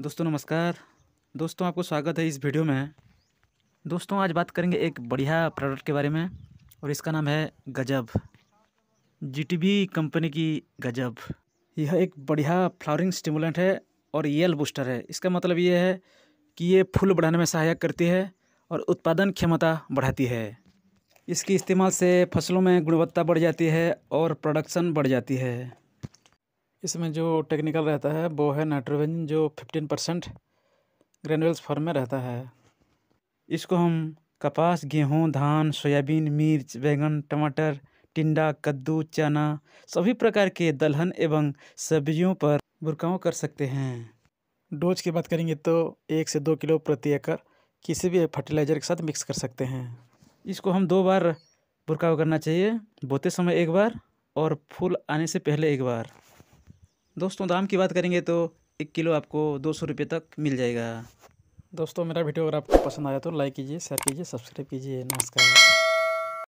दोस्तों नमस्कार दोस्तों आपको स्वागत है इस वीडियो में दोस्तों आज बात करेंगे एक बढ़िया प्रोडक्ट के बारे में और इसका नाम है गजब जी कंपनी की गजब यह एक बढ़िया फ्लावरिंग स्टिमुलेंट है और येल बूस्टर है इसका मतलब ये है कि ये फूल बढ़ाने में सहायक करती है और उत्पादन क्षमता बढ़ाती है इसके इस्तेमाल से फसलों में गुणवत्ता बढ़ जाती है और प्रोडक्शन बढ़ जाती है इसमें जो टेक्निकल रहता है वो है नाइट्रोजन जो फिफ्टीन परसेंट ग्रेनुअल्स फॉर्म में रहता है इसको हम कपास गेहूँ धान सोयाबीन मिर्च बैंगन टमाटर टिंडा कद्दू चना सभी प्रकार के दलहन एवं सब्जियों पर बुरकाव कर सकते हैं डोज की बात करेंगे तो एक से दो किलो प्रति एकड़ किसी भी फर्टिलाइज़र के साथ मिक्स कर सकते हैं इसको हम दो बार बुरकाव करना चाहिए बोते समय एक बार और फूल आने से पहले एक बार दोस्तों दाम की बात करेंगे तो एक किलो आपको दो सौ रुपये तक मिल जाएगा दोस्तों मेरा वीडियो अगर आपको पसंद आया तो लाइक कीजिए शेयर कीजिए सब्सक्राइब कीजिए नमस्कार